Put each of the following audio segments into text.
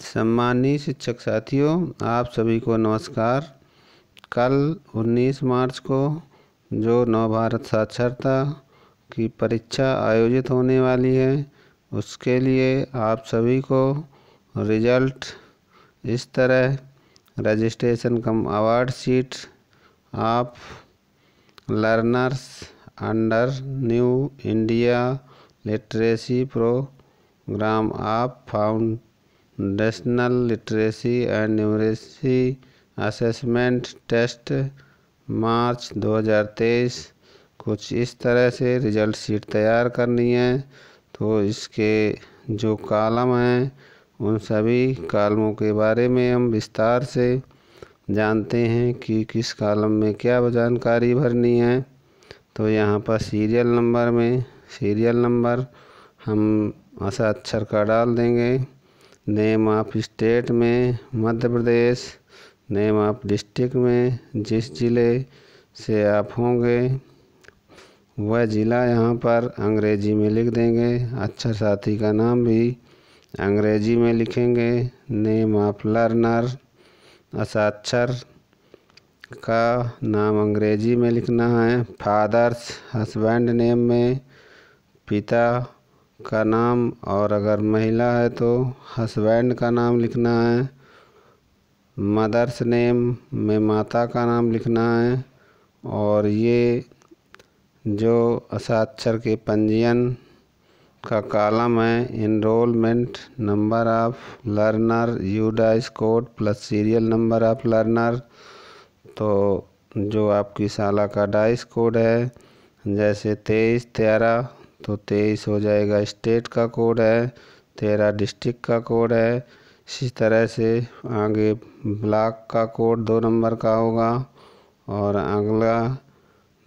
सम्मानीय शिक्षक साथियों आप सभी को नमस्कार कल 19 मार्च को जो नवभारत साक्षरता की परीक्षा आयोजित होने वाली है उसके लिए आप सभी को रिजल्ट इस तरह रजिस्ट्रेशन कम अवार्ड सीट आप learners under new India literacy programme आप found national literacy and numeracy assessment test March 2023 कुछ इस तरह से रिजल्ट शीट तैयार करनी है तो इसके जो कॉलम हैं उन सभी कॉलमों के बारे में हम विस्तार से जानते हैं कि किस कॉलम में क्या जानकारी भरनी है तो यहाँ पर सीरियल नंबर में सीरियल नंबर हम असा अक्षर का डाल देंगे नेम ऑफ स्टेट में Madhya Pradesh name of district में जिस ज़िले से आप होंगे वह ज़िला यहाँ पर अंग्रेज़ी में लिख देंगे अच्छा साथी का नाम भी अंग्रेज़ी में लिखेंगे नेम ऑफ लर्नर असाक्षर का नाम अंग्रेज़ी में लिखना है फादर्स हस्बैंड नेम में पिता का नाम और अगर महिला है तो हस्बैंड का नाम लिखना है मदर्स नेम में माता का नाम लिखना है और ये जो असाक्षर के पंजीयन का कालम है enrolment number of learner UDISE code plus serial number of learner तो जो आपकी साला का डाइस कोड है जैसे तेईस तेरह तो तेईस हो जाएगा स्टेट का कोड है तेरह डिस्ट्रिक्ट का कोड है इसी तरह से आगे ब्लॉक का कोड दो नंबर का होगा और अगला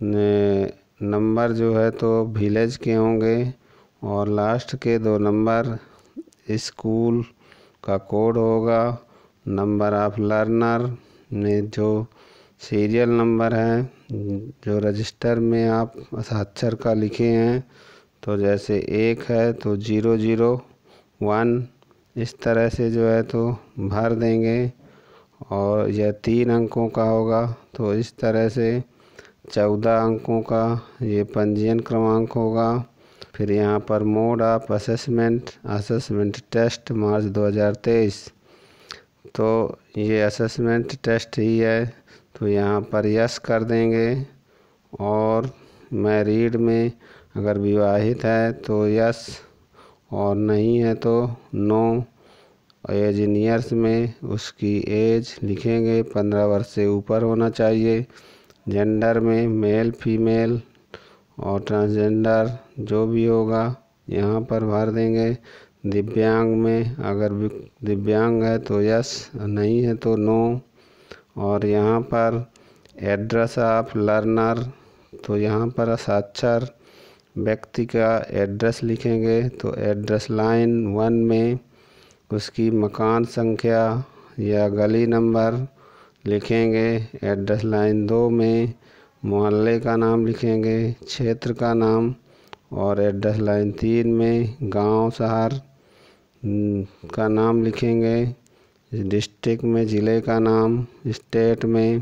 नंबर जो है तो विलेज के होंगे और लास्ट के दो नंबर स्कूल का कोड होगा नंबर ऑफ लर्नर ने जो सीरियल नंबर है जो रजिस्टर में आप हस्ताक्षर का लिखे हैं तो जैसे एक है तो ज़ीरो ज़ीरो वन इस तरह से जो है तो भर देंगे और यह तीन अंकों का होगा तो इस तरह से चौदह अंकों का ये पंजीयन क्रमांक होगा फिर यहाँ पर mode of assessment assessment test March 2023 तो ये असेसमेंट टेस्ट ही है तो यहाँ पर यस कर देंगे और मैं रीड में अगर विवाहित है तो यस और नहीं है तो नो एज इन ईयर्स में उसकी एज लिखेंगे पंद्रह वर्ष से ऊपर होना चाहिए जेंडर में मेल फीमेल और ट्रांसजेंडर जो भी होगा यहाँ पर भर देंगे दिव्यांग में अगर दिव्यांग है तो यस नहीं है तो नो और यहाँ पर एड्रेस ऑफ लर्नर तो यहाँ पर साक्षर व्यक्ति का एड्रेस लिखेंगे तो एड्रेस लाइन वन में उसकी मकान संख्या या गली नंबर लिखेंगे एड्रेस लाइन दो में मोहल्ले का नाम लिखेंगे क्षेत्र का नाम और एड्रेस लाइन तीन में गांव शहर का नाम लिखेंगे डिस्ट्रिक्ट में ज़िले का नाम स्टेट में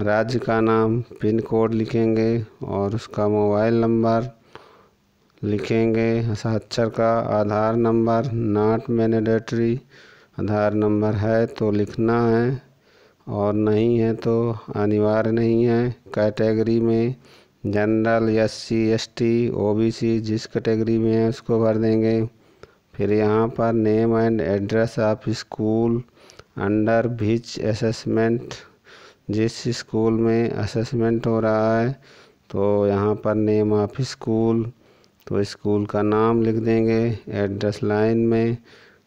राज्य का नाम पिन कोड लिखेंगे और उसका मोबाइल नंबर लिखेंगे हस्ताक्षर का Aadhaar number not mandatory Aadhaar number है तो लिखना है और नहीं है तो अनिवार्य नहीं है कैटेगरी में general S C S T O B C जिस कैटेगरी में है उसको भर देंगे फिर यहाँ पर name and address of school under which assessment जिस स्कूल में असेसमेंट हो रहा है तो यहाँ पर नेम ऑफ स्कूल तो स्कूल का नाम लिख देंगे एड्रेस लाइन में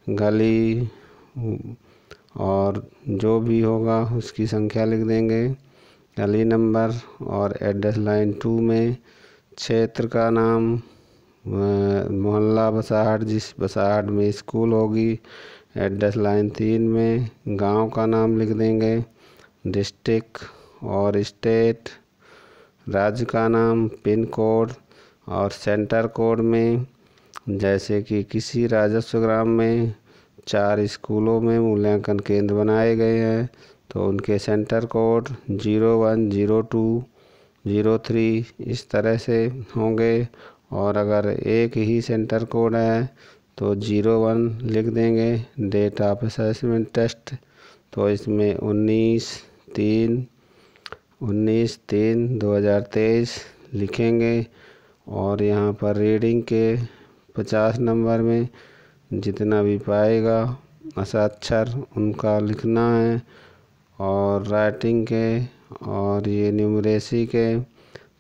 गली और जो भी होगा उसकी संख्या लिख देंगे गली नंबर और एड्रेस लाइन टू में क्षेत्र का नाम मोहल्ला बसाहट जिस बसाहट में स्कूल होगी एड्रेस लाइन तीन में गांव का नाम लिख देंगे डिस्ट्रिक्ट और स्टेट राज्य का नाम पिन कोड और सेंटर कोड में जैसे कि किसी राजस्व ग्राम में चार स्कूलों में मूल्यांकन केंद्र बनाए गए हैं तो उनके centre code zero one zero two zero three इस तरह से होंगे और अगर एक ही सेंटर कोड है तो जीरो वन लिख देंगे डेट ऑफ असेसमेंट टेस्ट तो इसमें उन्नीस तीन उन्नीस तीन दो हज़ार तेईस लिखेंगे और यहाँ पर रीडिंग के पचास नंबर में जितना भी पाएगा असाक्षर उनका लिखना है और राइटिंग के और ये न्यूमरेसी के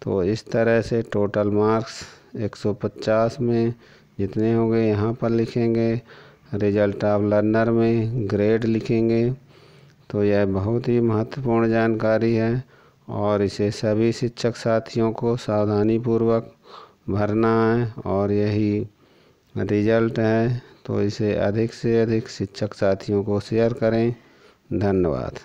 तो इस तरह से टोटल मार्क्स 150 में जितने होंगे यहाँ पर लिखेंगे रिजल्ट ऑफ लर्नर में ग्रेड लिखेंगे तो यह बहुत ही महत्वपूर्ण जानकारी है और इसे सभी शिक्षक साथियों को सावधानी पूर्वक भरना है और यही रिजल्ट है तो इसे अधिक से अधिक शिक्षक साथियों को शेयर करें धन्यवाद